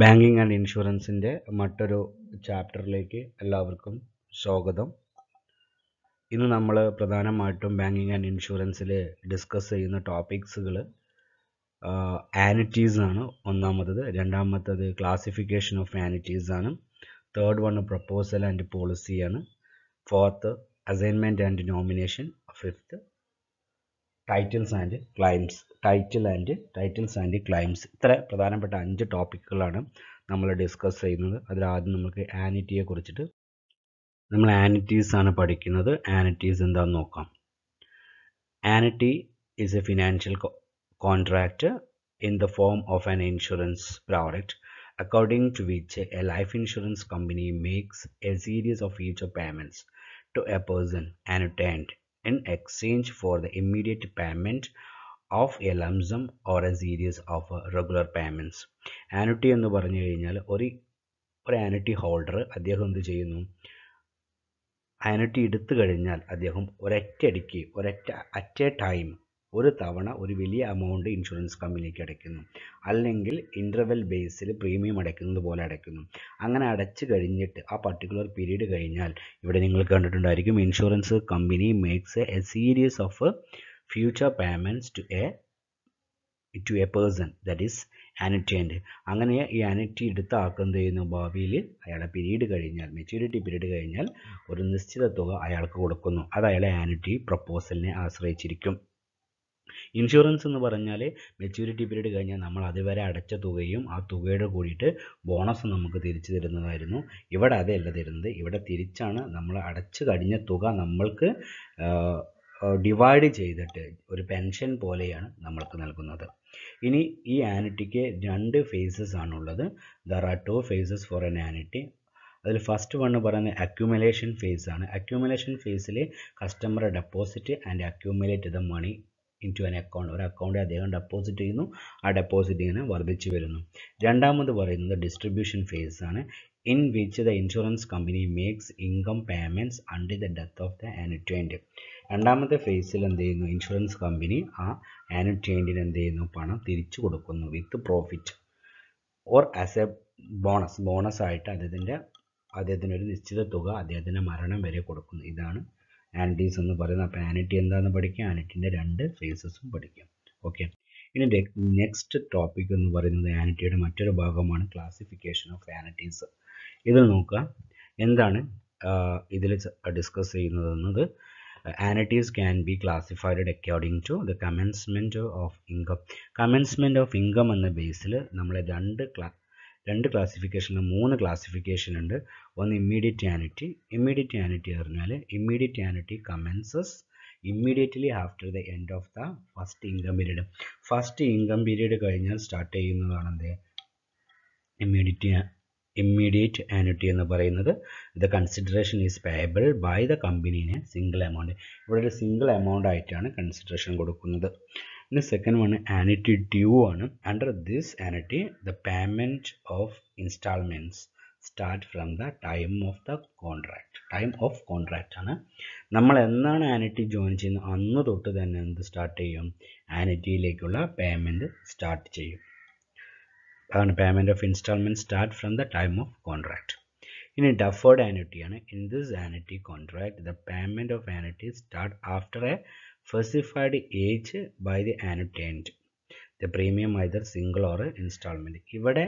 Banking and ഇൻഷുറൻസിൻ്റെ മറ്റൊരു ചാപ്റ്ററിലേക്ക് എല്ലാവർക്കും സ്വാഗതം ഇന്ന് നമ്മൾ പ്രധാനമായിട്ടും ബാങ്കിങ് ആൻഡ് ഇൻഷുറൻസിൽ ഡിസ്കസ് ചെയ്യുന്ന ടോപ്പിക്സുകൾ ആനിറ്റീസ് ആണ് ഒന്നാമത്തത് രണ്ടാമത്തത് ക്ലാസിഫിക്കേഷൻ ഓഫ് ആനിറ്റീസ് ആണ് തേർഡ് വൺ പ്രപ്പോസൽ ആൻഡ് പോളിസിയാണ് fourth assignment and nomination fifth titles and claims title and titles and claims ഇത്ര പ്രധാനപ്പെട്ട അഞ്ച് ടോപ്പിക്കുകളാണ് നമ്മൾ ഡിസ്കസ് ചെയ്യുന്നത് അതിൽ ആദ്യം നമുക്ക് ആനിറ്റിയെ കുറിച്ചിട്ട് നമ്മൾ ആനിറ്റീസ് ആണ് പഠിക്കുന്നത് ആനിറ്റീസ് എന്താണെന്ന് നോക്കാം annuity is a financial contract in the form of an insurance product according to which a life insurance company makes a series of future payments to a person annuitant in exchange for the immediate payment of a lump sum or a series of regular payments. Annuity എന്ന് പറഞ്ഞു കഴിഞ്ഞാൽ ഒരു ഒരു annuity holder അദ്ദേഹം എന്ത് ചെയ്യുന്നു annuity എടുത്തു കഴിഞ്ഞാൽ അദ്ദേഹം ഒരൊറ്റയടിക്ക് ഒരൊറ്റ അറ്റ് എ ടൈം ഒരു തവണ ഒരു വലിയ എമൗണ്ട് ഇൻഷുറൻസ് കമ്പനിയിലേക്ക് അടയ്ക്കുന്നു അല്ലെങ്കിൽ ഇൻ്റർവെൽ ബേസിൽ പ്രീമിയം അടയ്ക്കുന്നത് പോലെ അടയ്ക്കുന്നു അങ്ങനെ അടച്ചു കഴിഞ്ഞിട്ട് ആ പർട്ടിക്കുലർ പീരീഡ് കഴിഞ്ഞാൽ ഇവിടെ നിങ്ങൾ കണ്ടിട്ടുണ്ടായിരിക്കും insurance company makes a series of future payments to a to a person that is annuitant അങ്ങനെ ഈ ആനിറ്റി എടുത്ത് ആക്കുന്നത് ചെയ്യുന്ന ഭാവിയിൽ അയാളെ പീരീഡ് കഴിഞ്ഞാൽ മെച്യൂരിറ്റി പീരീഡ് കഴിഞ്ഞാൽ ഒരു നിശ്ചിത തുക അയാൾക്ക് കൊടുക്കുന്നു അത് അയാളെ ആനിറ്റി പ്രപ്പോസലിനെ ആശ്രയിച്ചിരിക്കും ഇൻഷുറൻസ് എന്ന് പറഞ്ഞാൽ മെച്യൂരിറ്റി പീരീഡ് കഴിഞ്ഞാൽ നമ്മൾ അതുവരെ അടച്ച തുകയും ആ തുകയുടെ കൂടിയിട്ട് ബോണസ് നമുക്ക് തിരിച്ചു തരുന്നതായിരുന്നു ഇവിടെ അതല്ല തരുന്നത് ഇവിടെ തിരിച്ചാണ് നമ്മൾ അടച്ചു കഴിഞ്ഞ തുക നമ്മൾക്ക് ഡിവൈഡ് ചെയ്തിട്ട് ഒരു പെൻഷൻ പോലെയാണ് നമ്മൾക്ക് നൽകുന്നത് ഇനി ഈ ആനിറ്റിക്ക് രണ്ട് ഫേസസ് ആണുള്ളത് there are two phases for an annuity അതിൽ ഫസ്റ്റ് വൺ പറയുന്നത് അക്യുമുലേഷൻ ഫേസ് ആണ് അക്യുമുലേഷൻ ഫേസിൽ customer deposit and accumulate the money into an account ഒരു അക്കൗണ്ടിൽ അദ്ദേഹം ഡെപ്പോസിറ്റ് ചെയ്യുന്നു ആ ഡെപ്പോസിറ്റ് ഇങ്ങനെ വർദ്ധിച്ചു വരുന്നു രണ്ടാമത് പറയുന്നത് ഡിസ്ട്രിബ്യൂഷൻ ഫേസ് ആണ് in which the insurance company makes income payments under the death of the annuitant രണ്ടാമത്തെ ഫേസിൽ എന്ത് ചെയ്യുന്നു ഇൻഷുറൻസ് കമ്പനി ആ ആനുറ്റൻറ്റിന് എന്ത് ചെയ്യുന്നു പണം തിരിച്ചു കൊടുക്കുന്നു with profit or as a bonus bonus ആയിട്ട് അദ്ദേഹത്തിൻ്റെ അദ്ദേഹത്തിന് ഒരു നിശ്ചിത തുക അദ്ദേഹത്തിൻ്റെ മരണം വരെ കൊടുക്കുന്നു ഇതാണ് ആൻറ്റീസ് എന്ന് പറയുന്നത് അപ്പോൾ ആനിറ്റി എന്താണെന്ന് പഠിക്കും ആനിറ്റിൻ്റെ രണ്ട് ഫേസസും പഠിക്കാം ഓക്കെ ഇനി നെക്സ്റ്റ് ടോപ്പിക് എന്ന് പറയുന്നത് ആനിറ്റിയുടെ മറ്റൊരു ഭാഗമാണ് ക്ലാസിഫിക്കേഷൻ ഓഫ് ആനിറ്റീസ് ഇതിൽ നോക്കുക എന്താണ് ഇതിൽ ഡിസ്കസ് ചെയ്യുന്നതെന്നത് annuities can be classified according to the commencement of income commencement of income എന്ന ബേസിൽ നമ്മൾ രണ്ട് രണ്ട് ക്ലാസിഫിക്കേഷനിൽ മൂന്ന് ക്ലാസിഫിക്കേഷൻ ഉണ്ട് ഒന്ന് ഇമ്മീഡിയറ്റ് ഇമ്മീഡിയറ്റ് പറഞ്ഞാൽ immediate annuity commences immediately after the end of the first income period first income period കഴിഞ്ഞാൽ സ്റ്റാർട്ട് ചെയ്യുന്നതാണ് എന്ത് ഇമ്മീഡിയറ്റ് ഇമ്മീഡിയറ്റ് ആനിറ്റി എന്ന് പറയുന്നത് the consideration is payable by the കമ്പനീനെ സിംഗിൾ എമൗണ്ട് ഇവിടെ ഒരു സിംഗിൾ എമൗണ്ട് ആയിട്ടാണ് കൺസിഡറേഷൻ കൊടുക്കുന്നത് പിന്നെ സെക്കൻഡ് വൺ ആനിറ്റി ഡ്യൂ ആണ് under this annuity the payment of instalments start from the time of the contract time of contract ആണ് നമ്മൾ എന്നാണ് ആനിറ്റി ജോയിൻ ചെയ്യുന്നത് അന്ന് തൊട്ട് തന്നെ എന്ത് സ്റ്റാർട്ട് ചെയ്യും ആനിറ്റിയിലേക്കുള്ള പേയ്മെൻറ്റ് സ്റ്റാർട്ട് ചെയ്യും അതാണ് payment of instalment start from the time of contract ഇനി ഡെഫേർഡ് ആനിറ്റി ആണ് in this annuity contract the payment of annuity start after a specified age by the annuitant the premium either single or installment ഇവിടെ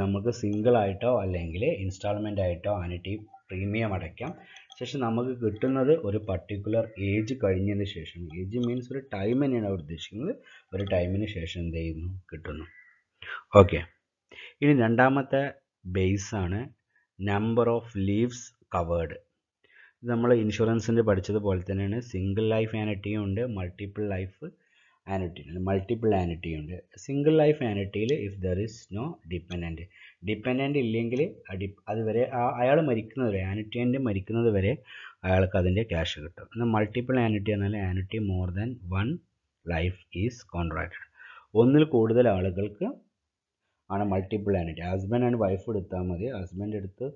നമുക്ക് single ആയിട്ടോ അല്ലെങ്കിൽ instalment ആയിട്ടോ annuity premium അടയ്ക്കാം ശേഷം നമുക്ക് കിട്ടുന്നത് ഒരു പർട്ടിക്കുലർ ഏജ് കഴിഞ്ഞതിന് ശേഷം ഏജ് മീൻസ് ഒരു ടൈം തന്നെയാണ് അവർ ഉദ്ദേശിക്കുന്നത് ഒരു ടൈമിന് ശേഷം എന്ത് ചെയ്യുന്നു കിട്ടുന്നു ഓക്കെ ഇനി രണ്ടാമത്തെ ബേസാണ് നമ്പർ ഓഫ് ലീവ്സ് കവേർഡ് നമ്മൾ ഇൻഷുറൻസിൻ്റെ പഠിച്ചതുപോലെ തന്നെയാണ് സിംഗിൾ ലൈഫ് ആനിറ്റിയും ഉണ്ട് മൾട്ടിപ്പിൾ ലൈഫ് ഉണ്ട് മൾട്ടിപ്പിൾ ആനിറ്റി ഉണ്ട് സിംഗിൾ ലൈഫ് ആനറ്റിയിൽ if there is no dependent dependent ഇല്ലെങ്കിൽ അടി അതുവരെ അയാൾ മരിക്കുന്നത് വരെ ആനിറ്റിയൻ്റ് മരിക്കുന്നത് വരെ അയാൾക്ക് അതിൻ്റെ ക്യാഷ് കിട്ടും എന്നാൽ മൾട്ടിപ്പിൾ ആനറ്റി എന്നാൽ annuity more than one life is contracted ഒന്നിൽ കൂടുതൽ ആളുകൾക്ക് ആണ് multiple annuity husband and wife എടുത്താൽ മതി ഹസ്ബൻഡ് എടുത്ത്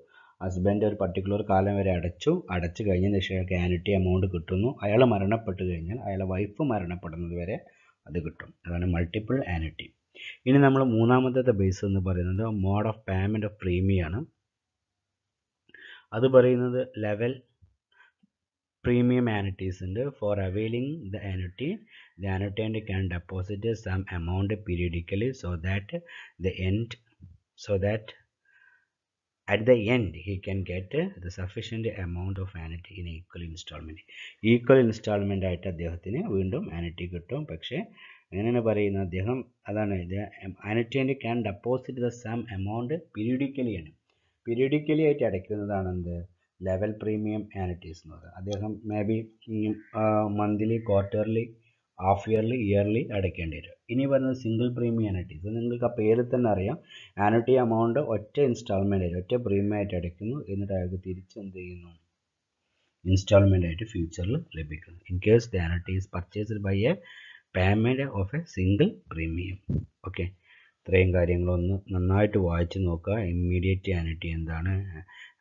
ഹസ്ബൻഡ് ഒരു പർട്ടിക്കുലർ കാലം വരെ അടച്ചു അടച്ചു കഴിഞ്ഞതിന് ശേഷം ആനുറ്റി എമൗണ്ട് കിട്ടുന്നു അയാൾ മരണപ്പെട്ട് കഴിഞ്ഞാൽ അയാളെ വൈഫ് മരണപ്പെടുന്നത് വരെ അത് കിട്ടും അതാണ് മൾട്ടിപ്പിൾ ആനുറ്റി ഇനി നമ്മൾ മൂന്നാമത്തെ ബേസ് എന്ന് പറയുന്നത് മോഡ് ഓഫ് പേയ്മെൻ്റ് ഓഫ് പ്രീമിയാണ് അത് പറയുന്നത് ലെവൽ പ്രീമിയം ആനുറ്റീസ് ഉണ്ട് for availing the annuity the and can deposit sum amount periodically so that the end so that at the end he can get uh, the sufficient amount of annuity in equal instalment equal instalment ആയിട്ട് അദ്ദേഹത്തിന് വീണ്ടും annuity കിട്ടും പക്ഷേ അങ്ങനെയാണ് പറയുന്നത് അദ്ദേഹം അതാണ് ഇത് annuitant can deposit the sum amount പീരിയഡിക്കലിയാണ് പീരിയഡിക്കലി ആയിട്ട് അടയ്ക്കുന്നതാണ് എന്ത് ലെവൽ പ്രീമിയം ആനിറ്റീസ് എന്ന് പറയുന്നത് അദ്ദേഹം may be monthly quarterly half yearly yearly അടയ്ക്കേണ്ടി വരും ഇനി പറയുന്നത് സിംഗിൾ പ്രീമിയം ആനിറ്റി ഇത് നിങ്ങൾക്ക് ആ പേരിൽ തന്നെ അറിയാം ആനിറ്റി എമൗണ്ട് ഒറ്റ ഇൻസ്റ്റാൾമെൻ്റ് ആയിട്ട് ഒറ്റ പ്രീമിയം ആയിട്ട് അടയ്ക്കുന്നു എന്നിട്ട് അയാൾക്ക് തിരിച്ച് എന്ത് ചെയ്യുന്നു ഇൻസ്റ്റാൾമെൻ്റ് ആയിട്ട് ഫ്യൂച്ചറിൽ ലഭിക്കുന്നു in case the annuity is purchased by a payment of a single premium okay ഇത്രയും കാര്യങ്ങളൊന്ന് നന്നായിട്ട് വായിച്ച് നോക്കുക ഇമ്മീഡിയറ്റ് ആനിറ്റി എന്താണ്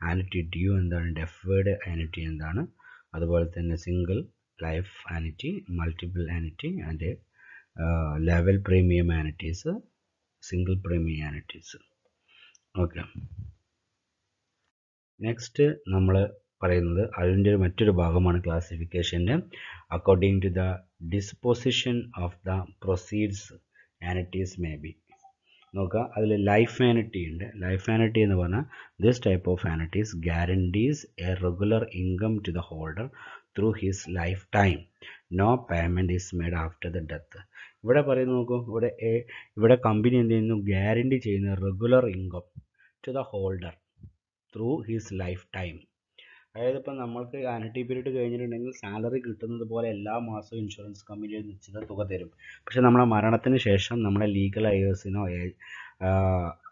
ആനിറ്റി ഡ്യൂ എന്താണ് ഡെഫേഡ് ആനിറ്റി എന്താണ് അതുപോലെ തന്നെ single life annuity multiple annuity and level premium annuities single premium annuities okay next നമ്മൾ പറയുന്നത് അതിൻ്റെ ഒരു മറ്റൊരു ഭാഗമാണ് ക്ലാസിഫിക്കേഷൻ്റെ according to the disposition of the proceeds annuities may be നോക്കുക അതിൽ ലൈഫ് ആനിറ്റി ഉണ്ട് ലൈഫ് ആനിറ്റി എന്ന് പറഞ്ഞാൽ this type of annuities guarantees a regular income to the holder through his life time no payment is made after the death ഇവിടെ പറയുന്നത് നോക്കൂ ഇവിടെ ഇവിടെ കമ്പനി എന്ത് ചെയ്യുന്നു ഗ്യാരണ്ടി ചെയ്യുന്ന regular income to the holder through his life time അതായത് ഇപ്പം നമ്മൾക്ക് ആനിറ്റി പീരീഡ് കഴിഞ്ഞിട്ടുണ്ടെങ്കിൽ സാലറി കിട്ടുന്നത് പോലെ എല്ലാ മാസവും ഇൻഷുറൻസ് കമ്പനി നിശ്ചിത തുക തരും പക്ഷേ നമ്മളെ മരണത്തിന് ശേഷം നമ്മുടെ ലീഗൽ അയേഴ്സിനോ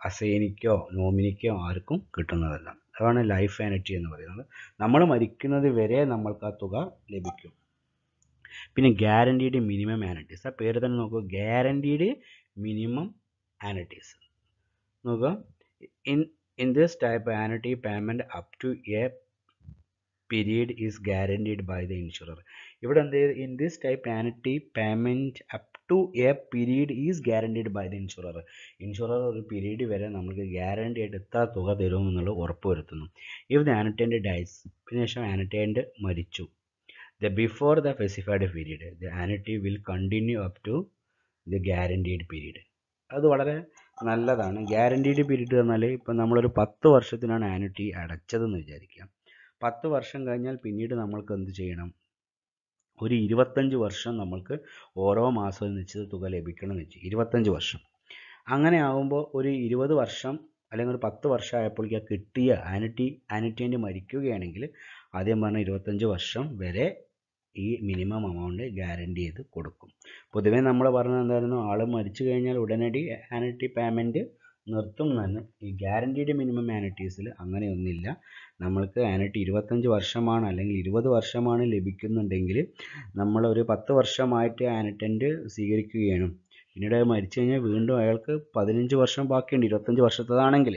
അസൈനിക്കോ നോമിനിക്കോ ആർക്കും കിട്ടുന്നതല്ല അതാണ് ലൈഫ് ആനിറ്റി എന്ന് പറയുന്നത് നമ്മൾ മരിക്കുന്നത് വരെ നമ്മൾക്ക് ആ തുക ലഭിക്കും പിന്നെ ഗ്യാരണ്ടീഡ് മിനിമം ആനറ്റീസ് ആ പേര് തന്നെ നോക്കുക ഗ്യാരണ്ടീഡ് മിനിമം ആനറ്റീസ് നോക്കുക in in this type annuity payment up to a period is guaranteed by the insurer ഇവിടെ എന്ത് ചെയ്ത് in this type annuity payment up to a period is guaranteed by the insurer insurer ഒരു period വരെ നമുക്ക് guarantee ആയിട്ട് എത്ര തുക തരുമെന്നുള്ള ഉറപ്പ് വരുത്തുന്നു ഇഫ് ദ ആനറ്റൻഡ് ഡൈസ് ശേഷം ആനറ്റൻഡ് മരിച്ചു the before the specified period the annuity will continue up to the guaranteed period അത് വളരെ നല്ലതാണ് ഗ്യാരണ്ടീഡ് പീരീഡ് എന്നാൽ ഇപ്പം നമ്മളൊരു പത്ത് വർഷത്തിനാണ് ആനറ്റി അടച്ചതെന്ന് വിചാരിക്കുക പത്ത് വർഷം കഴിഞ്ഞാൽ പിന്നീട് നമ്മൾക്ക് എന്ത് ചെയ്യണം ഒരു ഇരുപത്തഞ്ച് വർഷം നമുക്ക് ഓരോ മാസവും നിശ്ചിത തുക ലഭിക്കണമെന്ന് വെച്ചു ഇരുപത്തഞ്ച് വർഷം അങ്ങനെ ആകുമ്പോൾ ഒരു ഇരുപത് വർഷം അല്ലെങ്കിൽ ഒരു പത്ത് വർഷം ആയപ്പോഴേക്ക് ആ കിട്ടിയ ആനിറ്റി ആനിറ്റിയൻ്റ് മരിക്കുകയാണെങ്കിൽ ആദ്യം പറഞ്ഞ ഇരുപത്തഞ്ച് വർഷം വരെ ഈ മിനിമം എമൗണ്ട് ഗ്യാരണ്ടി ചെയ്ത് കൊടുക്കും പൊതുവേ നമ്മൾ പറഞ്ഞത് എന്തായിരുന്നു ആൾ മരിച്ചു കഴിഞ്ഞാൽ ഉടനടി ആനിറ്റി പേയ്മെൻറ്റ് നിർത്തും എന്ന് ഈ ഗ്യാരണ്ടീഡ് മിനിമം ആനിറ്റീസിൽ അങ്ങനെയൊന്നുമില്ല നമ്മൾക്ക് ആനിറ്റി ഇരുപത്തഞ്ച് വർഷമാണ് അല്ലെങ്കിൽ ഇരുപത് വർഷമാണ് ലഭിക്കുന്നുണ്ടെങ്കിൽ നമ്മളൊരു പത്ത് വർഷമായിട്ട് ആനിറ്റൻ്റ് സ്വീകരിക്കുകയാണ് പിന്നീട് അയാൾ മരിച്ചു കഴിഞ്ഞാൽ വീണ്ടും അയാൾക്ക് പതിനഞ്ച് വർഷം ബാക്കിയുണ്ട് ഇരുപത്തഞ്ച് വർഷത്തതാണെങ്കിൽ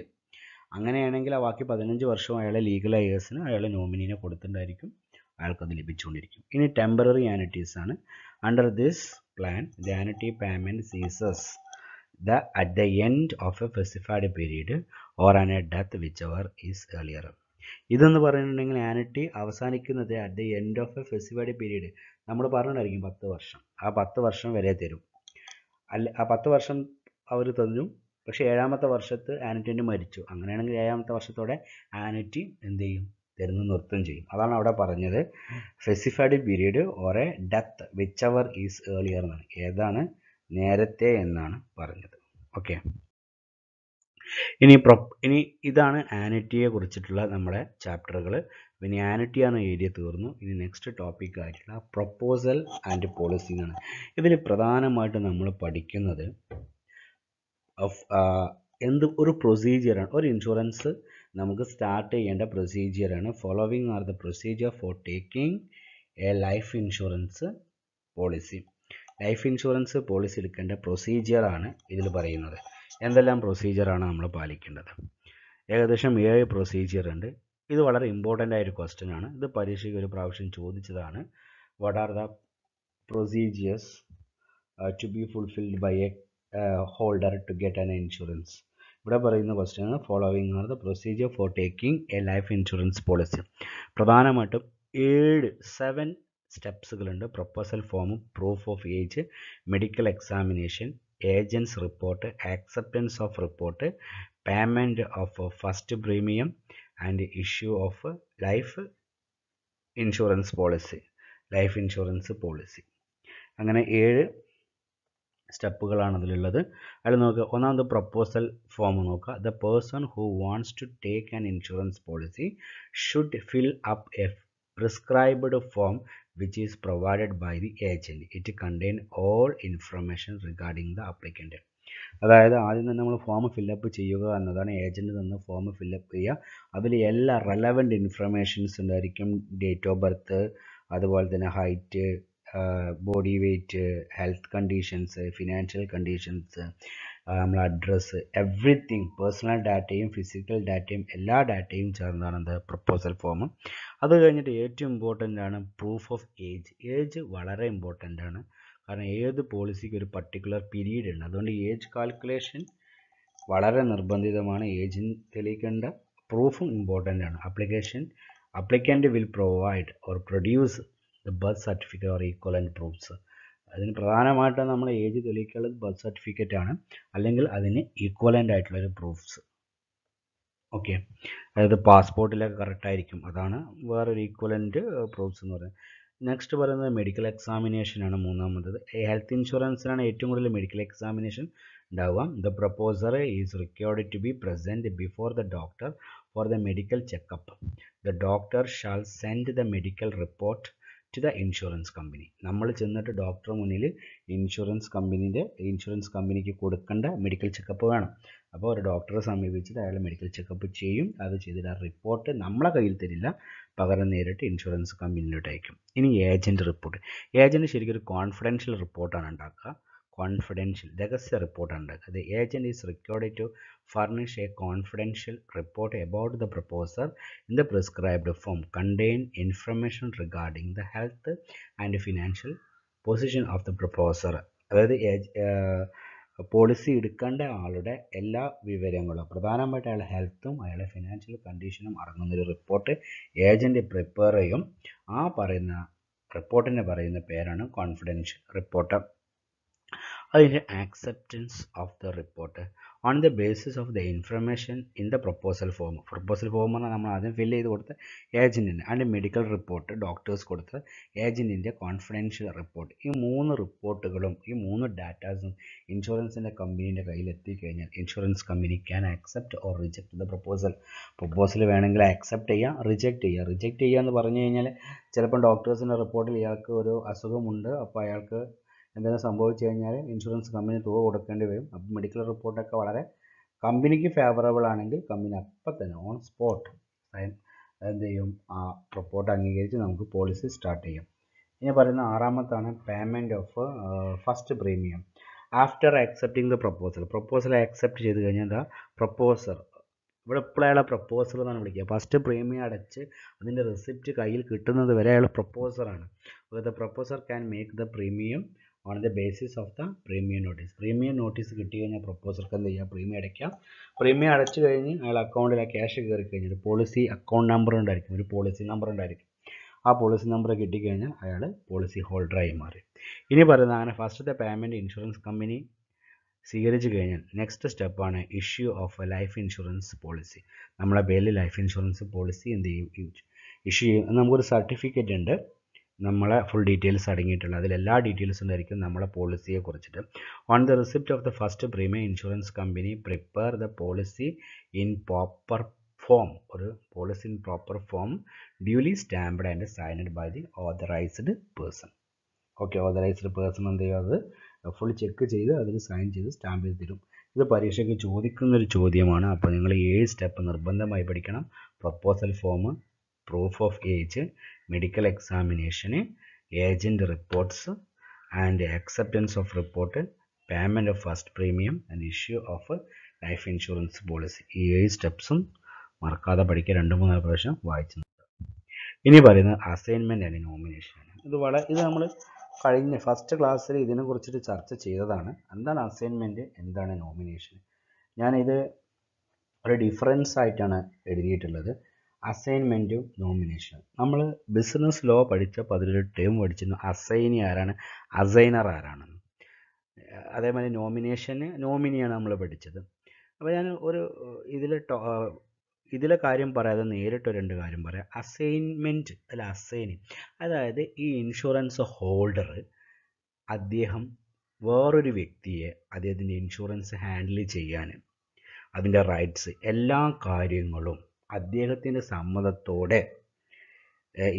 അങ്ങനെയാണെങ്കിൽ ആ ബാക്കി പതിനഞ്ച് വർഷം അയാളെ ലീഗൽ അയേഴ്സിന് അയാളെ നോമിനീനെ കൊടുത്തിട്ടുണ്ടായിരിക്കും അയാൾക്കത് ലഭിച്ചുകൊണ്ടിരിക്കും ഇനി ടെമ്പററി ആനിറ്റീസ് ആണ് under this plan the annuity payment ceases the at the end of a specified period or an a death whichever is earlier ഇതെന്ന് പറയുന്നുണ്ടെങ്കിൽ ആനിറ്റി അവസാനിക്കുന്നത് at the end of a specified period നമ്മൾ പറഞ്ഞിട്ടായിരിക്കും പത്ത് വർഷം ആ പത്ത് വർഷം വരെ തരും അല്ല ആ പത്ത് വർഷം അവർ തന്നു പക്ഷേ ഏഴാമത്തെ വർഷത്ത് ആനിറ്റിൻ്റെ മരിച്ചു അങ്ങനെയാണെങ്കിൽ ഏഴാമത്തെ വർഷത്തോടെ ആനിറ്റി എന്ത് ചെയ്യും തരുന്നു നൃത്തം ചെയ്യും അതാണ് അവിടെ പറഞ്ഞത് specified period or a death whichever is earlier എന്നാണ് ഏതാണ് നേരത്തെ എന്നാണ് പറഞ്ഞത് ഓക്കെ ഇനി പ്രൊ ഇനി ഇതാണ് ആനിറ്റിയെ കുറിച്ചിട്ടുള്ള നമ്മുടെ ചാപ്റ്ററുകൾ ഇനി ആനിറ്റി എന്ന ഏരിയ തീർന്നു ഇനി നെക്സ്റ്റ് ടോപ്പിക് ആയിട്ടുള്ള പ്രൊപ്പോസൽ ആൻഡ് പോളിസി ആണ് ഇതിൽ പ്രധാനമായിട്ടും നമ്മൾ പഠിക്കുന്നത് എന്ത് ഒരു പ്രൊസീജിയറാണ് ഒരു ഇൻഷുറൻസ് നമുക്ക് സ്റ്റാർട്ട് ചെയ്യേണ്ട പ്രൊസീജിയറാണ് following are the procedure for taking a life insurance policy life insurance policy എടുക്കേണ്ട പ്രൊസീജിയറാണ് ഇതിൽ പറയുന്നത് എന്തെല്ലാം പ്രൊസീജിയറാണ് നമ്മൾ പാലിക്കേണ്ടത് ഏകദേശം ഏഴ് പ്രൊസീജിയർ ഉണ്ട് ഇത് വളരെ ഇമ്പോർട്ടൻ്റ് ആയൊരു ക്വസ്റ്റ്യൻ ആണ് ഇത് പരീക്ഷയ്ക്ക് ഒരു പ്രാവശ്യം ചോദിച്ചതാണ് what are the procedures to be fulfilled by a holder to get an insurance ഇവിടെ പറയുന്ന ക്വസ്റ്റ്യൻ ആണ് following are the procedure for taking a life insurance policy പ്രധാനമായിട്ടും ഏഴ് സെവൻ സ്റ്റെപ്സുകളുണ്ട് proposal form proof of age medical examination agents report acceptance of report payment of first premium and issue of life insurance policy life insurance policy അങ്ങനെ ഏഴ് സ്റ്റെപ്പുകളാണ് അതിലുള്ളത് അതിൽ നോക്കുക ഒന്നാമത് പ്രപ്പോസൽ ഫോം നോക്കുക the person who wants to take an insurance policy should fill up a prescribed form which is provided by the agent. It contain all information regarding the applicant. അതായത് ആദ്യം തന്നെ നമ്മൾ ഫോം ഫില്ലപ്പ് ചെയ്യുക എന്നതാണ് agent തന്നെ form fill up ചെയ്യുക അതിൽ എല്ലാ റെലവൻറ്റ് ഇൻഫർമേഷൻസ് ഉണ്ടായിരിക്കും ഡേറ്റ് ഓഫ് ബർത്ത് അതുപോലെ തന്നെ height body weight health conditions financial conditions നമ്മളെ അഡ്രസ്സ് എവ്രിതിങ് പേഴ്സണൽ ഡാറ്റയും ഫിസിക്കൽ ഡാറ്റയും എല്ലാ ഡാറ്റയും ചേർന്നാണ് എന്ത് പ്രപ്പോസൽ ഫോം അത് കഴിഞ്ഞിട്ട് ഏറ്റവും ഇമ്പോർട്ടൻ്റ് ആണ് പ്രൂഫ് ഓഫ് ഏജ് ഏജ് വളരെ ഇമ്പോർട്ടൻ്റ് ആണ് കാരണം ഏത് പോളിസിക്ക് ഒരു പർട്ടിക്കുലർ പീരീഡ് ഉണ്ട് അതുകൊണ്ട് ഏജ് കാൽക്കുലേഷൻ വളരെ നിർബന്ധിതമാണ് ഏജിന് തെളിയിക്കേണ്ട പ്രൂഫും ഇമ്പോർട്ടൻ്റ് ആണ് application applicant will provide or produce birth certificate or equal and proofs അതിന് പ്രധാനമായിട്ടും നമ്മൾ ഏജ് തെളിയിക്കാനുള്ളത് ബർത്ത് സർട്ടിഫിക്കറ്റ് ആണ് അല്ലെങ്കിൽ അതിന് ഈക്വലൻ്റ് ആയിട്ടുള്ള ഒരു പ്രൂഫ്സ് ഓക്കെ അതായത് പാസ്പോർട്ടിലൊക്കെ കറക്റ്റായിരിക്കും അതാണ് വേറൊരു ഈക്വലൻ്റ് പ്രൂഫ്സ് എന്ന് പറയുന്നത് നെക്സ്റ്റ് പറയുന്നത് മെഡിക്കൽ എക്സാമിനേഷൻ ആണ് മൂന്നാമത്തത് ഹെൽത്ത് ഇൻഷുറൻസിനാണ് ഏറ്റവും കൂടുതൽ മെഡിക്കൽ എക്സാമിനേഷൻ ഉണ്ടാവുക the proposer is required to be present before the doctor for the medical checkup the doctor shall send the medical report to the insurance company നമ്മൾ ചെന്നിട്ട് ഡോക്ടറെ മുന്നിൽ ഇൻഷുറൻസ് കമ്പനീൻ്റെ ഇൻഷുറൻസ് കമ്പനിക്ക് കൊടുക്കേണ്ട മെഡിക്കൽ ചെക്കപ്പ് വേണം അപ്പോൾ ഒരു ഡോക്ടറെ സമീപിച്ചിട്ട് അയാൾ മെഡിക്കൽ ചെക്കപ്പ് ചെയ്യും അത് ചെയ്തിട്ട് ആ റിപ്പോർട്ട് നമ്മളെ കയ്യിൽ തരില്ല പകരം നേരിട്ട് ഇൻഷുറൻസ് കമ്പനിയിലോട്ട് അയക്കും ഇനി ഏജൻറ്റ് റിപ്പോർട്ട് ഏജൻറ്റ് ശരിക്കും ഒരു കോൺഫിഡൻഷ്യൽ റിപ്പോർട്ടാണ് ഉണ്ടാക്കുക കോൺഫിഡൻഷ്യൽ രഹസ്യ റിപ്പോർട്ടാണ് ഉണ്ടാക്കുക the agent is required to furnish a confidential report about the proposer in the prescribed form contain information regarding the health and financial position of the proposer അതായത് policy എടുക്കേണ്ട ആളുടെ എല്ലാ വിവരങ്ങളും പ്രധാനമായിട്ട് അയാളുടെ ഹെൽത്തും അയാളുടെ ഫിനാൻഷ്യൽ കണ്ടീഷനും അടങ്ങുന്നൊരു റിപ്പോർട്ട് ഏജൻറ്റ് പ്രിപ്പയർ ചെയ്യും ആ പറയുന്ന റിപ്പോർട്ടിന് പറയുന്ന പേരാണ് കോൺഫിഡൻഷ്യൽ റിപ്പോർട്ട് അതിന് acceptance of the report on the basis of the information in the proposal form proposal form എന്ന് നമ്മൾ ആദ്യം ഫില്ല് ചെയ്ത് കൊടുത്ത ഏജൻറ്റിന് അതിൻ്റെ മെഡിക്കൽ റിപ്പോർട്ട് ഡോക്ടേഴ്സ് കൊടുത്ത ഏജൻറ്റിൻ്റെ കോൺഫിഡൻഷ്യൽ റിപ്പോർട്ട് ഈ മൂന്ന് റിപ്പോർട്ടുകളും ഈ മൂന്ന് ഡാറ്റാസും ഇൻഷുറൻസിൻ്റെ കമ്പനീൻ്റെ കയ്യിൽ എത്തിക്കഴിഞ്ഞാൽ insurance company can accept or reject the proposal proposal വേണമെങ്കിൽ ആക്സെപ്റ്റ് ചെയ്യാം റിജക്റ്റ് ചെയ്യുക റിജക്റ്റ് ചെയ്യുക എന്ന് പറഞ്ഞു കഴിഞ്ഞാൽ ചിലപ്പോൾ ഡോക്ടേഴ്സിൻ്റെ റിപ്പോർട്ടിൽ ഇയാൾക്ക് ഒരു അസുഖമുണ്ട് അപ്പോൾ അയാൾക്ക് എന്തെങ്കിലും സംഭവിച്ചു കഴിഞ്ഞാൽ ഇൻഷുറൻസ് കമ്പനി തുക കൊടുക്കേണ്ടി വരും അപ്പം മെഡിക്കൽ റിപ്പോർട്ടൊക്കെ വളരെ കമ്പനിക്ക് ഫേവറബിൾ ആണെങ്കിൽ കമ്പനി അപ്പം തന്നെ ഓൺ സ്പോട്ട് എന്ത് ചെയ്യും ആ റിപ്പോർട്ട് അംഗീകരിച്ച് നമുക്ക് പോളിസി സ്റ്റാർട്ട് ചെയ്യാം ഇനി പറയുന്ന ആറാമത്താണ് payment of first premium after accepting the proposal proposal accept ചെയ്ത് കഴിഞ്ഞാൽ എന്താ പ്രപ്പോസർ ഇവിടെ ഇപ്പോൾ അയാളെ പ്രപ്പോസർ എന്നാണ് വിളിക്കുക ഫസ്റ്റ് പ്രീമിയം അടച്ച് അതിൻ്റെ റെസിപ്റ്റ് കയ്യിൽ കിട്ടുന്നത് വരെ അയാൾ പ്രപ്പോസറാണ് the proposer can make the premium on the basis of the premium notice premium notice കിട്ടി കഴിഞ്ഞാൽ പ്രൊപ്പോസർക്ക് എന്ത് ചെയ്യാം പ്രീമിയം അടയ്ക്കാം പ്രീമിയം അടച്ചു കഴിഞ്ഞ് അയാൾ അക്കൗണ്ടിൽ ആ ക്യാഷ് കയറി കഴിഞ്ഞാൽ പോളിസി അക്കൗണ്ട് നമ്പർ ഉണ്ടായിരിക്കും ഒരു പോളിസി നമ്പർ ഉണ്ടായിരിക്കും ആ പോളിസി നമ്പർ കിട്ടിക്കഴിഞ്ഞാൽ അയാൾ പോളിസി ഹോൾഡറായി മാറി ഇനി പറയുന്നത് അങ്ങനെ ഫസ്റ്റത്തെ പേയ്മെൻറ്റ് ഇൻഷുറൻസ് കമ്പനി സ്വീകരിച്ചു കഴിഞ്ഞാൽ നെക്സ്റ്റ് സ്റ്റെപ്പാണ് issue of a life insurance policy നമ്മളെ പേരിൽ ലൈഫ് ഇൻഷുറൻസ് പോളിസി എന്ത് ചെയ്യും ഇഷ്യൂ ചെയ്യും നമുക്കൊരു സർട്ടിഫിക്കറ്റ് ഉണ്ട് നമ്മളെ ഫുൾ ഡീറ്റെയിൽസ് അടങ്ങിയിട്ടുള്ള അതിൽ എല്ലാ ഡീറ്റെയിൽസ് ഉണ്ടായിരിക്കും നമ്മളെ പോളിസിയെ കുറിച്ചിട്ട് on the receipt of the first premium insurance company prepare the policy in proper form ഒരു policy in proper form duly stamped and signed by the authorised person okay authorised person എന്ത് ചെയ്യും അത് full check ചെയ്ത് അതിൽ sign ചെയ്ത് stamp ചെയ്ത് തരും ഇത് പരീക്ഷയ്ക്ക് ചോദിക്കുന്നൊരു ചോദ്യമാണ് അപ്പോൾ നിങ്ങൾ ഏഴ് സ്റ്റെപ്പ് നിർബന്ധമായി പഠിക്കണം proposal form proof of age medical എക്സാമിനേഷന് agent reports and acceptance of report payment of first premium and issue of life insurance policy ഈ ഏഴ് സ്റ്റെപ്സും മറക്കാതെ പഠിക്കുക രണ്ട് മൂന്ന് പ്രാവശ്യം വായിച്ചു ഇനി പറയുന്നത് അസൈൻമെൻറ്റ് ആൻഡ് നോമിനേഷൻ ഇത് വളരെ ഇത് നമ്മൾ കഴിഞ്ഞ ഫസ്റ്റ് ക്ലാസ്സിൽ ഇതിനെ കുറിച്ചിട്ട് ചർച്ച ചെയ്തതാണ് എന്താണ് അസൈൻമെൻറ്റ് എന്താണ് നോമിനേഷൻ ഞാനിത് ഒരു ഡിഫറൻസ് ആയിട്ടാണ് എഴുതിയിട്ടുള്ളത് അസൈൻമെൻറ്റും നോമിനേഷനും നമ്മൾ ബിസിനസ് ലോ പഠിച്ച പതിനൊരു ടേം പഠിച്ചിരുന്നു അസൈനി ആരാണ് അസൈനർ ആരാണ് അതേമാതിരി നോമിനേഷന് നോമിനിയാണ് നമ്മൾ പഠിച്ചത് അപ്പോൾ ഞാൻ ഒരു ഇതിൽ ഇതിലെ കാര്യം പറയാതെ നേരിട്ട് രണ്ട് കാര്യം പറയാം അസൈൻമെൻറ്റ് അല്ല അസൈനി അതായത് ഈ ഇൻഷുറൻസ് ഹോൾഡർ അദ്ദേഹം വേറൊരു വ്യക്തിയെ അദ്ദേഹത്തിൻ്റെ ഇൻഷുറൻസ് ഹാൻഡിൽ ചെയ്യാൻ അതിൻ്റെ റൈറ്റ്സ് എല്ലാ കാര്യങ്ങളും അദ്ദേഹത്തിൻ്റെ സമ്മതത്തോടെ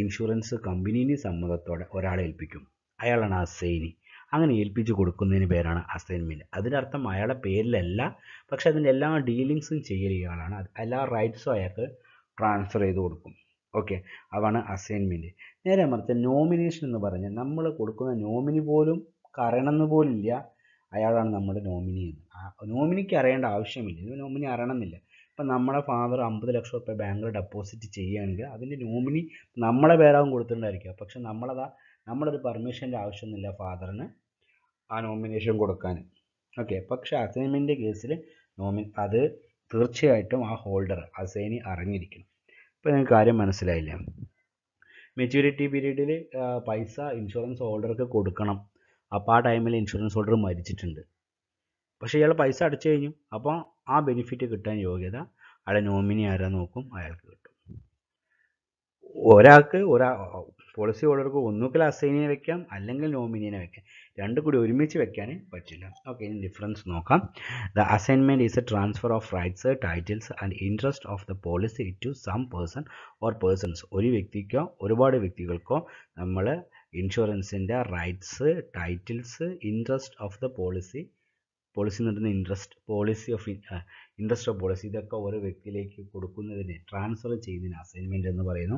ഇൻഷുറൻസ് കമ്പനീൻ്റെ സമ്മതത്തോടെ ഒരാളെ ഏൽപ്പിക്കും അയാളാണ് അസൈനി അങ്ങനെ ഏൽപ്പിച്ചു കൊടുക്കുന്നതിന് പേരാണ് അസൈൻമെൻറ്റ് അതിനർത്ഥം അയാളുടെ പേരിലല്ല പക്ഷെ അതിൻ്റെ എല്ലാ ഡീലിങ്സും ചെയ്യൽ ഇയാളാണ് എല്ലാ റൈറ്റ്സും അയാൾക്ക് ട്രാൻസ്ഫർ ചെയ്ത് കൊടുക്കും ഓക്കെ അതാണ് അസൈൻമെൻറ്റ് നേരെ മറിച്ച് നോമിനേഷൻ എന്ന് പറഞ്ഞാൽ നമ്മൾ കൊടുക്കുന്ന നോമിനി പോലും കരണമെന്ന് പോലില്ല അയാളാണ് നമ്മുടെ നോമിനി എന്ന് നോമിനിക്ക് അറിയേണ്ട ആവശ്യമില്ല നോമിനി അറിയണമെന്നില്ല ഇപ്പം നമ്മുടെ ഫാദർ അമ്പത് ലക്ഷം റുപ്യ ബാങ്കിൽ ഡെപ്പോസിറ്റ് ചെയ്യുകയാണെങ്കിൽ അതിൻ്റെ നോമിനി നമ്മളെ പേരാവും കൊടുത്തിട്ടുണ്ടായിരിക്കുക പക്ഷെ നമ്മളതാ നമ്മളൊരു പെർമിഷൻ്റെ ആവശ്യമൊന്നുമില്ല ഫാദറിന് ആ നോമിനേഷൻ കൊടുക്കാൻ ഓക്കെ പക്ഷെ അസൈൻമെൻ്റ് കേസിൽ നോമി അത് തീർച്ചയായിട്ടും ആ ഹോൾഡർ അസൈനി അറിഞ്ഞിരിക്കണം ഇപ്പോൾ നിങ്ങൾക്ക് കാര്യം മനസ്സിലായില്ല മെച്യൂരിറ്റി പീരീഡിൽ പൈസ ഇൻഷുറൻസ് ഹോൾഡർക്ക് കൊടുക്കണം അപ്പോൾ ആ ടൈമിൽ ഇൻഷുറൻസ് ഹോൾഡർ മരിച്ചിട്ടുണ്ട് പക്ഷേ ഇയാൾ പൈസ അടച്ചു കഴിഞ്ഞു അപ്പോൾ ആ ബെനിഫിറ്റ് കിട്ടാൻ യോഗ്യത അയാളെ നോമിനി ആരാ നോക്കും അയാൾക്ക് കിട്ടും ഒരാൾക്ക് ഒരാ പോളിസി ഹോൾഡർക്ക് ഒന്നുകിൽ അസൈനിയെ വെക്കാം അല്ലെങ്കിൽ നോമിനിയെ വെക്കാം രണ്ടും കൂടി ഒരുമിച്ച് വെക്കാൻ പറ്റില്ല ഓക്കെ ഇനി ഡിഫറൻസ് നോക്കാം the assignment is a transfer of rights titles and interest of the policy to some person or persons ഒരു വ്യക്തിക്കോ ഒരുപാട് വ്യക്തികൾക്കോ നമ്മൾ ഇൻഷുറൻസിൻ്റെ rights titles interest of the policy policy എന്ന് interest policy of interest of policy ഇതൊക്കെ ഓരോ വ്യക്തിയിലേക്ക് കൊടുക്കുന്നതിന് ട്രാൻസ്ഫർ ചെയ്യുന്നതിന് അസൈൻമെൻ്റ് എന്ന് പറയുന്നു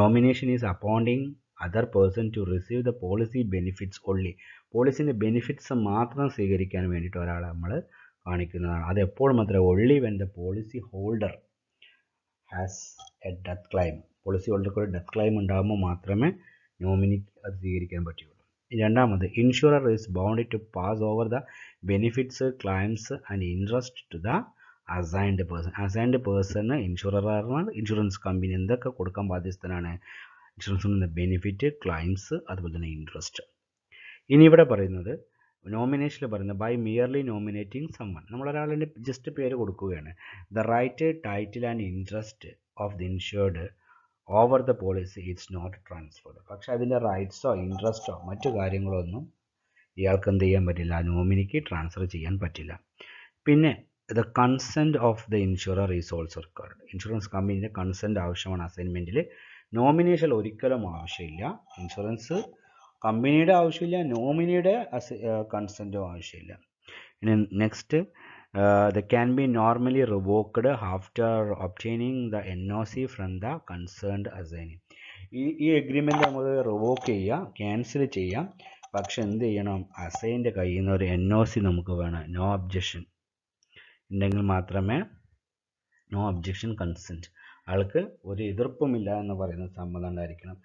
nomination is appointing other person to receive the policy benefits only പോളിസിൻ്റെ ബെനിഫിറ്റ്സ് മാത്രം സ്വീകരിക്കാൻ വേണ്ടിയിട്ട് ഒരാളെ നമ്മൾ കാണിക്കുന്നതാണ് അത് മാത്രമേ ഒള്ളി when the policy holder has a death claim policy ഹോൾഡർക്ക് ഒരു ഡെത്ത് ക്ലൈം ഉണ്ടാകുമ്പോൾ മാത്രമേ നോമിനിക്ക് അത് സ്വീകരിക്കാൻ പറ്റുള്ളൂ രണ്ടാമത് insurer is bound to pass over the benefits claims and interest to the assigned person assigned പേഴ്സണ് ഇൻഷുററാണ് ഇൻഷുറൻസ് കമ്പനി എന്തൊക്കെ കൊടുക്കാൻ ബാധ്യസ്ഥനാണ് ഇൻഷുറൻസ് ബെനിഫിറ്റ് ക്ലൈംസ് അതുപോലെ തന്നെ ഇൻട്രസ്റ്റ് ഇനി ഇവിടെ പറയുന്നത് നോമിനേഷനിൽ പറയുന്നത് ബൈ മിയർലി നോമിനേറ്റിംഗ് സമ്മൺ നമ്മളൊരാളിൻ്റെ ജസ്റ്റ് പേര് കൊടുക്കുകയാണ് the right title and interest of the insured over the policy it's not transferred പക്ഷേ അതിൻ്റെ റൈറ്റ്സോ ഇൻട്രസ്റ്റോ മറ്റു കാര്യങ്ങളോ ഒന്നും ഇയാൾക്ക് എന്ത് ചെയ്യാൻ പറ്റില്ല ആ നോമിനിക്ക് ട്രാൻസ്ഫർ ചെയ്യാൻ പറ്റില്ല പിന്നെ the consent of the insurer is also required insurance കമ്പനീൻ്റെ കൺസെൻറ്റ് ആവശ്യമാണ് അസൈൻമെൻറ്റിൽ നോമിനേഷൻ ഒരിക്കലും ആവശ്യമില്ല ഇൻഷുറൻസ് കമ്പനിയുടെ ആവശ്യമില്ല നോമിനിയുടെ കൺസെൻറ്റും ആവശ്യമില്ല ഇനി next uh, they can be normally revoked after obtaining the NOC from the concerned assignee. ഈ എഗ്രിമെൻ്റ് നമുക്ക് റിവോക്ക് ചെയ്യാം ക്യാൻസൽ ചെയ്യാം പക്ഷെ എന്ത് ചെയ്യണം അസൈൻ്റെ കയ്യിൽ നിന്ന് ഒരു എൻ ഒ സി നമുക്ക് വേണം നോ ഒബ്ജക്ഷൻ ഉണ്ടെങ്കിൽ മാത്രമേ നോ ഒബ്ജക്ഷൻ കൺസെൻറ്റ് ആൾക്ക് ഒരു എതിർപ്പുമില്ല എന്ന് പറയുന്ന സമ്മതം ഉണ്ടായിരിക്കണം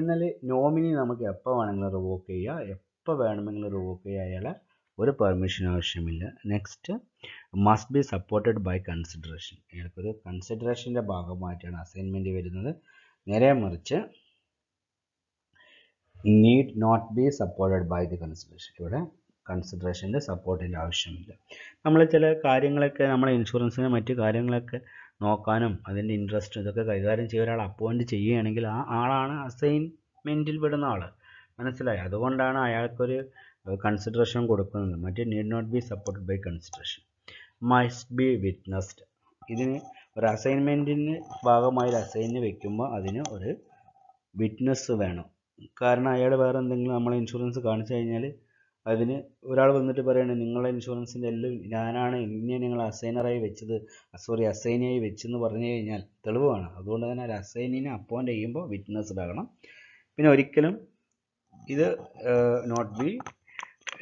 എന്നാൽ നോമിനി നമുക്ക് എപ്പോൾ വേണമെങ്കിലും റിവോക്ക് ചെയ്യുക എപ്പോൾ വേണമെങ്കിലും റിവോക്ക് ചെയ്യുക അയാളെ ഒരു പെർമിഷൻ ആവശ്യമില്ല next must be supported by consideration ഇയാൾക്കൊരു കൺസിഡറേഷൻ്റെ ഭാഗമായിട്ടാണ് അസൈൻമെൻറ്റ് വരുന്നത് നേരെ മറിച്ച് need not be supported by the consideration ഇവിടെ കൺസിഡറേഷൻ്റെ സപ്പോർട്ടിൻ്റെ ആവശ്യമില്ല നമ്മൾ ചില കാര്യങ്ങളൊക്കെ നമ്മളെ ഇൻഷുറൻസിനെ മറ്റ് കാര്യങ്ങളൊക്കെ നോക്കാനും അതിൻ്റെ ഇൻട്രസ്റ്റ് ഇതൊക്കെ കൈകാര്യം ചെയ്യാൻ ഒരാൾ അപ്പോയിൻ്റ് ചെയ്യുകയാണെങ്കിൽ ആ ആളാണ് അസൈൻമെൻറ്റിൽ പെടുന്ന ആൾ മനസ്സിലായി അതുകൊണ്ടാണ് അയാൾക്കൊരു കൺസിഡറേഷൻ കൊടുക്കുന്നത് മറ്റ് need not be support by consideration must be witnessed ഇതിന് ഒരു അസൈൻമെൻറ്റിന് ഭാഗമായി ഒരു അസൈന് വയ്ക്കുമ്പോൾ അതിന് ഒരു വിറ്റ്നസ് വേണം കാരണം അയാൾ വേറെ എന്തെങ്കിലും നമ്മൾ ഇൻഷുറൻസ് കാണിച്ചു കഴിഞ്ഞാൽ അതിന് ഒരാൾ വന്നിട്ട് പറയണേ നിങ്ങളെ ഇൻഷുറൻസിൻ്റെ എല്ലാം ഞാനാണ് ഇങ്ങനെ നിങ്ങൾ അസൈനറായി വെച്ചത് സോറി അസൈനായി വെച്ചെന്ന് പറഞ്ഞു കഴിഞ്ഞാൽ തെളിവാണ് അതുകൊണ്ട് തന്നെ ഒരു അസൈനിനെ അപ്പോയിൻ്റ് ചെയ്യുമ്പോൾ വിറ്റ്നസ്ഡ് ആകണം പിന്നെ ഒരിക്കലും ഇത് not be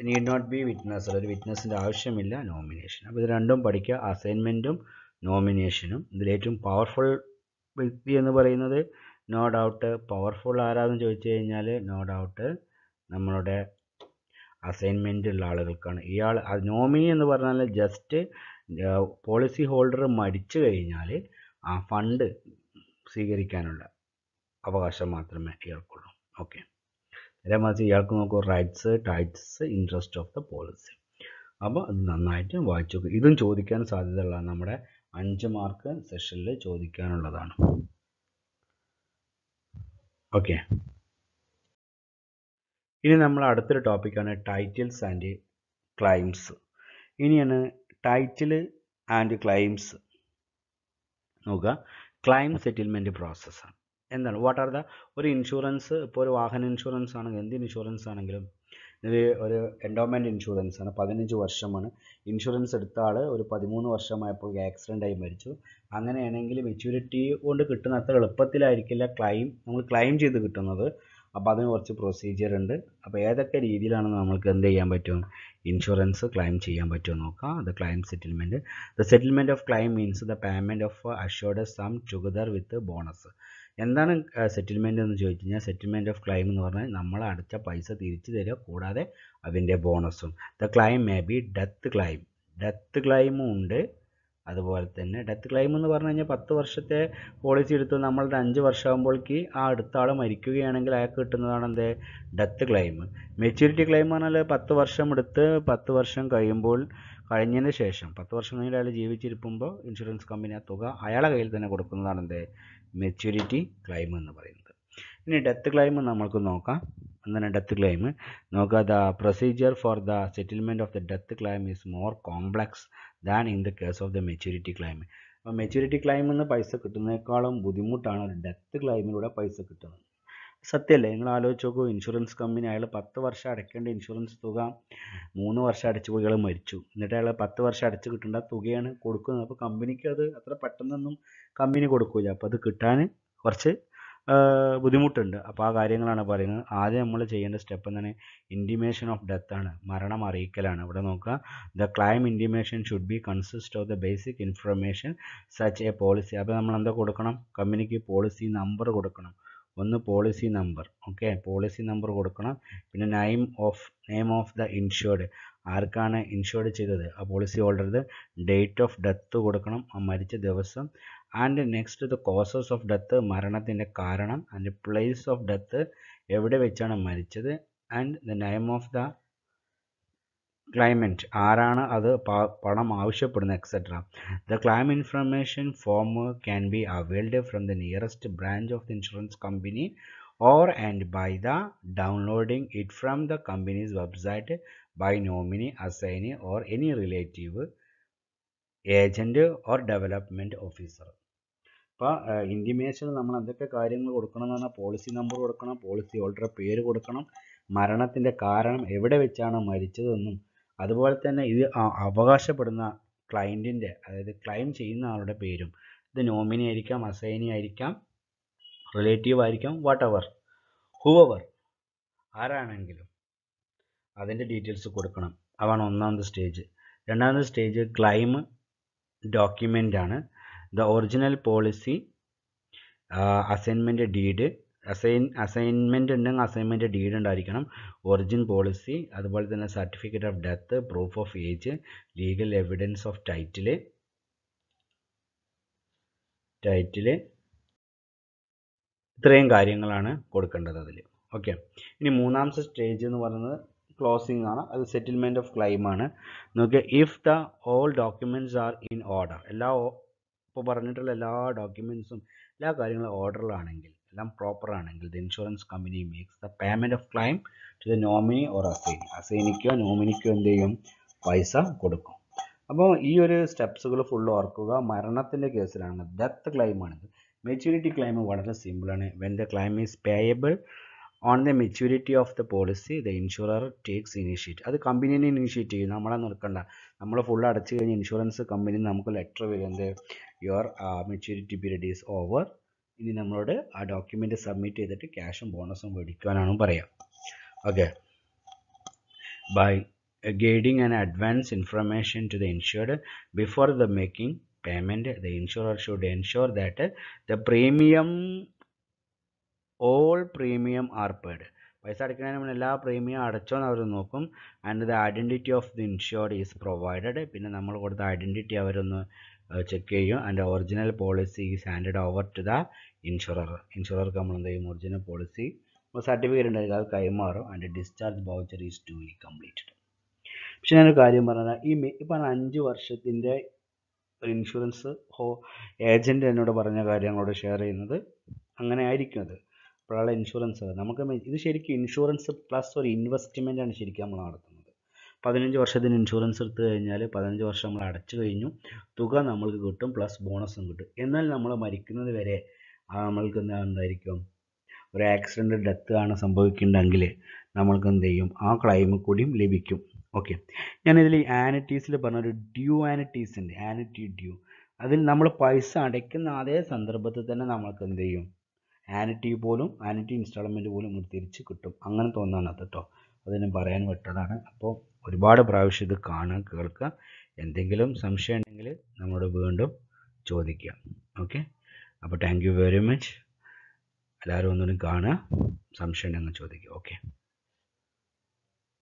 need not be witness അതായത് വിറ്റ്നസിൻ്റെ ആവശ്യമില്ല നോമിനേഷൻ അപ്പോൾ ഇത് രണ്ടും പഠിക്കുക അസൈൻമെൻറ്റും നോമിനേഷനും ഇതിലേറ്റവും പവർഫുൾ വ്യക്തി എന്ന് പറയുന്നത് നോ ഡൗട്ട് പവർഫുൾ ആരാന്ന് ചോദിച്ചു കഴിഞ്ഞാൽ നോ ഡൗട്ട് നമ്മളുടെ അസൈൻമെൻ്റ് ഉള്ള ആളുകൾക്കാണ് ഇയാൾ നോമിനി എന്ന് പറഞ്ഞാൽ ജസ്റ്റ് പോളിസി ഹോൾഡർ മരിച്ചു കഴിഞ്ഞാൽ ആ ഫണ്ട് സ്വീകരിക്കാനുള്ള അവകാശം മാത്രമേ ഇയാൾക്കുള്ളൂ ഓക്കെ നേരെ മറിച്ച് ഇയാൾക്ക് നോക്കൂ rights titles interest of the policy അപ്പോൾ അത് നന്നായിട്ട് വായിച്ചു നോക്കും ഇതും ചോദിക്കാൻ സാധ്യതയുള്ള നമ്മുടെ അഞ്ച് മാർക്ക് സെഷനിൽ ചോദിക്കാനുള്ളതാണ് ഓക്കെ ഇനി നമ്മൾ അടുത്തൊരു ടോപ്പിക്കാണ് ടൈറ്റിൽസ് ആൻഡ് ക്ലൈംസ് ഇനിയാണ് ടൈറ്റിൽ ആൻഡ് ക്ലൈംസ് നോക്കുക ക്ലൈം സെറ്റിൽമെൻറ്റ് പ്രോസസ്സാണ് എന്താണ് വാട്ട് ആർ ദ ഒരു ഇൻഷുറൻസ് ഇപ്പോൾ ഒരു വാഹന ഇൻഷുറൻസ് ആണെങ്കിൽ എന്ത് ഇൻഷുറൻസ് ആണെങ്കിലും ഇത് ഒരു എൻഡോമെൻറ്റ് ഇൻഷുറൻസ് ആണ് പതിനഞ്ച് വർഷമാണ് ഇൻഷുറൻസ് എടുത്ത ആൾ ഒരു പതിമൂന്ന് വർഷമായപ്പോൾ ആക്സിഡൻ്റ് ആയി മരിച്ചു അങ്ങനെയാണെങ്കിൽ മെച്യൂരിറ്റി കൊണ്ട് കിട്ടുന്ന അത്ര എളുപ്പത്തിലായിരിക്കില്ല ക്ലെയിം നമ്മൾ ക്ലെയിം ചെയ്ത് കിട്ടുന്നത് അപ്പോൾ അതിന് കുറച്ച് പ്രൊസീജിയർ ഉണ്ട് അപ്പോൾ ഏതൊക്കെ രീതിയിലാണ് നമുക്ക് എന്ത് ചെയ്യാൻ പറ്റും ഇൻഷുറൻസ് ക്ലെയിം ചെയ്യാൻ പറ്റുമോ നോക്കാം the claim settlement the settlement of claim means the payment of assured sum together with bonus എന്താണ് സെറ്റിൽമെൻ്റ് എന്ന് ചോദിച്ചു കഴിഞ്ഞാൽ സെറ്റിൽമെൻ്റ് ഓഫ് ക്ലെയിം എന്ന് പറഞ്ഞാൽ നമ്മൾ അടച്ച പൈസ തിരിച്ചു തരിക കൂടാതെ അതിൻ്റെ ബോണസും the claim may be death claim death ക്ലെയിമും ഉണ്ട് അതുപോലെ തന്നെ ഡെത്ത് ക്ലെയിം എന്ന് പറഞ്ഞു കഴിഞ്ഞാൽ പത്ത് വർഷത്തെ പോളിസി എടുത്ത് നമ്മളുടെ അഞ്ച് വർഷമാകുമ്പോഴേക്ക് ആ അടുത്ത ആൾ മരിക്കുകയാണെങ്കിൽ അയാൾക്ക് കിട്ടുന്നതാണ് എന്ത് ഡെത്ത് ക്ലെയിം മെച്യൂരിറ്റി ക്ലെയിം പറഞ്ഞാൽ പത്ത് വർഷം എടുത്ത് പത്ത് വർഷം കഴിയുമ്പോൾ കഴിഞ്ഞതിന് ശേഷം പത്ത് വർഷം കഴിഞ്ഞാൽ അയാൾ ജീവിച്ചിരിക്കുമ്പോൾ ഇൻഷുറൻസ് കമ്പനി ആ തുക അയാളെ കയ്യിൽ തന്നെ കൊടുക്കുന്നതാണ് എന്ത് മെച്യൂരിറ്റി ക്ലൈം എന്ന് പറയുന്നത് ഇനി ഡെത്ത് ക്ലൈം നമ്മൾക്ക് നോക്കാം അങ്ങനെ ഡെത്ത് ക്ലെയിം നോക്കുക the procedure for the settlement of the death claim is more complex than in the case of the maturity claim അപ്പോൾ മെച്യൂരിറ്റി ക്ലെയിം നിന്ന് പൈസ കിട്ടുന്നതിനേക്കാളും ബുദ്ധിമുട്ടാണ് ഒരു ഡെത്ത് ക്ലെയിമിലൂടെ പൈസ കിട്ടുന്നത് സത്യമല്ലേ നിങ്ങൾ ആലോചിച്ച് നോക്കൂ ഇൻഷുറൻസ് കമ്പനി അയാൾ പത്ത് വർഷം അടയ്ക്കേണ്ട ഇൻഷുറൻസ് തുക മൂന്ന് വർഷം അടച്ചു പോയി അയാൾ മരിച്ചു എന്നിട്ട് അയാൾ പത്ത് വർഷം അടച്ചു കിട്ടേണ്ട തുകയാണ് കൊടുക്കുന്നത് അപ്പോൾ കമ്പനിക്ക് അത് അത്ര പെട്ടെന്നൊന്നും കമ്പനി കൊടുക്കില്ല അപ്പോൾ അത് കിട്ടാൻ കുറച്ച് ബുദ്ധിമുട്ടുണ്ട് അപ്പോൾ ആ കാര്യങ്ങളാണ് പറയുന്നത് ആദ്യം നമ്മൾ ചെയ്യേണ്ട സ്റ്റെപ്പ് എന്താണ് ഇൻറ്റിമേഷൻ ഓഫ് ഡെത്ത് ആണ് മരണം അറിയിക്കലാണ് ഇവിടെ നോക്കുക the claim intimation should be consist of the basic information such a policy അപ്പോൾ നമ്മൾ എന്താ കൊടുക്കണം കമ്പനിക്ക് പോളിസി നമ്പർ കൊടുക്കണം ഒന്ന് policy number okay policy number കൊടുക്കണം പിന്നെ name of name of the insured ആർക്കാണ് ഇൻഷുർഡ് ചെയ്തത് ആ പോളിസി ഹോൾഡറുടെ ഡേറ്റ് ഓഫ് ഡെത്ത് കൊടുക്കണം ആ മരിച്ച ദിവസം and next the causes of death മരണത്തിൻ്റെ കാരണം ആൻഡ് പ്ലേസ് ഓഫ് ഡെത്ത് എവിടെ വെച്ചാണ് മരിച്ചത് and the name of the claimant ആരാണ് അത് പണം ആവശ്യപ്പെടുന്നത് et cetera the claim information form can be availed from the nearest branch of the insurance company or and by the downloading it from the company's website by nominee assignee or any relative agent or development officer അപ്പോൾ intimation നമ്മൾ എന്തൊക്കെ കാര്യങ്ങൾ കൊടുക്കണം എന്ന് പറഞ്ഞാൽ policy number കൊടുക്കണം policy ഹോൾഡറുടെ പേര് കൊടുക്കണം മരണത്തിൻ്റെ കാരണം എവിടെ വെച്ചാണ് മരിച്ചതെന്നും അതുപോലെ തന്നെ ഇത് അവകാശപ്പെടുന്ന ക്ലയൻറ്റിൻ്റെ അതായത് ക്ലെയിം ചെയ്യുന്ന ആളുടെ പേരും ഇത് നോമിനി ആയിരിക്കാം അസൈനി ആയിരിക്കാം റിലേറ്റീവ് ആയിരിക്കാം വാട്ട് എവർ ഹൂവർ ആരാണെങ്കിലും അതിൻ്റെ ഡീറ്റെയിൽസ് കൊടുക്കണം അതാണ് ഒന്നാമത്തെ സ്റ്റേജ് രണ്ടാമത്തെ സ്റ്റേജ് ക്ലെയിം ഡോക്യുമെൻ്റ് ആണ് the original policy assignment deed assign assignment ഉണ്ടെങ്കിൽ അസൈൻമെൻ്റ് ഡീഡ് ഉണ്ടായിരിക്കണം ഒറിജിൻ പോളിസി അതുപോലെ തന്നെ certificate of death proof of age legal evidence of title title ഇത്രയും കാര്യങ്ങളാണ് കൊടുക്കേണ്ടത് അതിൽ ഓക്കെ ഇനി മൂന്നാമത്തെ സ്റ്റേജ് എന്ന് പറയുന്നത് ക്ലോസിംഗ് ആണ് അത് സെറ്റിൽമെൻറ്റ് ഓഫ് ക്ലെയിം ആണ് നോക്കിയാൽ if the all documents are in order എല്ലാ ഇപ്പോൾ പറഞ്ഞിട്ടുള്ള എല്ലാ ഡോക്യുമെൻസും എല്ലാ കാര്യങ്ങളും ഓർഡറിലാണെങ്കിൽ എല്ലാം പ്രോപ്പർ ആണെങ്കിൽ the insurance company makes the payment of claim to the nominee or assignee അസൈനിക്കോ നോമിനിക്കോ എന്ത് ചെയ്യും പൈസ കൊടുക്കും അപ്പോൾ ഈ ഒരു സ്റ്റെപ്സുകൾ ഫുൾ ഓർക്കുക മരണത്തിൻ്റെ കേസിലാണ് ഡെത്ത് ക്ലൈമാണിത് മെച്യൂരിറ്റി ക്ലൈം വളരെ സിമ്പിളാണ് when the claim is payable on the maturity of the policy the insurer takes initiate അത് കമ്പനിനെ ഇനിഷ്യേറ്റ് ചെയ്യും നമ്മളെ നിൽക്കണ്ട നമ്മൾ ഫുൾ അടച്ചു കഴിഞ്ഞ് ഇൻഷുറൻസ് കമ്പനി നമുക്ക് ലെറ്റർ വരുന്നത് your maturity period is over ഇനി നമ്മളോട് ആ ഡോക്യുമെൻ്റ് സബ്മിറ്റ് ചെയ്തിട്ട് ക്യാഷും ബോണസും മേടിക്കുവാനാണ് പറയാം okay by guiding and advance information to the insured before the making payment the insurer should ensure that the premium all premium are paid പൈസ അടയ്ക്കുന്നതിന് മുന്നേ എല്ലാ പ്രീമിയം അടച്ചോ എന്ന് അവർ നോക്കും and the identity of the insured is provided പിന്നെ നമ്മൾ കൊടുത്ത ഐഡൻറ്റിറ്റി അവരൊന്ന് ചെക്ക് ചെയ്യും and original policy is handed over to the insurer ഇൻഷുറർക്ക് നമ്മൾ എന്ത് ചെയ്യും ഒറിജിനൽ പോളിസി സർട്ടിഫിക്കറ്റ് ഉണ്ടെങ്കിൽ അത് കൈമാറും and discharge voucher is to be completed പക്ഷെ ഞാനൊരു കാര്യം പറഞ്ഞാൽ ഈ ഇപ്പം അഞ്ച് വർഷത്തിൻ്റെ ഒരു ഇൻഷുറൻസ് ഹോ ഏജൻറ്റ് എന്നോട് പറഞ്ഞ കാര്യങ്ങളോട് ഷെയർ ചെയ്യുന്നത് അങ്ങനെ ആയിരിക്കും അത് അപ്പോഴാണ് ഇൻഷുറൻസ് നമുക്ക് ഇത് ശരിക്കും ഇൻഷുറൻസ് പ്ലസ് ഒരു ഇൻവെസ്റ്റ്മെൻ്റ് ആണ് ശരിക്കും നമ്മൾ നടത്തുന്നത് പതിനഞ്ച് വർഷത്തിന് ഇൻഷുറൻസ് എടുത്തു കഴിഞ്ഞാൽ പതിനഞ്ച് വർഷം നമ്മൾ അടച്ചു കഴിഞ്ഞു തുക നമ്മൾക്ക് കിട്ടും പ്ലസ് ബോണസും കിട്ടും എന്നാൽ നമ്മൾ മരിക്കുന്നത് വരെ നമ്മൾക്ക് എന്തായിരിക്കും ഒരു ആക്സിഡൻ്റ് ഡെത്ത് ആണ് സംഭവിക്കുന്നുണ്ടെങ്കിൽ നമ്മൾക്ക് എന്ത് ചെയ്യും ആ ക്ലെയിം കൂടിയും ലഭിക്കും ഓക്കെ ഞാനിതിൽ ആനിറ്റീസിൽ പറഞ്ഞൊരു ഡ്യൂ ആനിറ്റീസ് ഉണ്ട് ആനിറ്റി ഡ്യൂ അതിൽ നമ്മൾ പൈസ അടയ്ക്കുന്ന അതേ സന്ദർഭത്തിൽ തന്നെ നമ്മൾക്ക് എന്ത് ചെയ്യും ആനിറ്റി പോലും ആനിറ്റി ഇൻസ്റ്റാൾമെൻറ്റ് പോലും തിരിച്ച് കിട്ടും അങ്ങനെ തോന്നാനത് കേട്ടോ അതിന് പറയാൻ പറ്റുന്നതാണ് അപ്പോൾ ഒരുപാട് പ്രാവശ്യം ഇത് കാണുക കേൾക്കുക എന്തെങ്കിലും സംശയം ഉണ്ടെങ്കിൽ നമ്മളോട് വീണ്ടും ചോദിക്കുക ഓക്കെ അപ്പോൾ താങ്ക് യു വെരി മച്ച് എല്ലാവരും ഒന്നുകൂടി കാണുക സംശയം ഉണ്ടെങ്കിൽ ചോദിക്കുക ഓക്കെ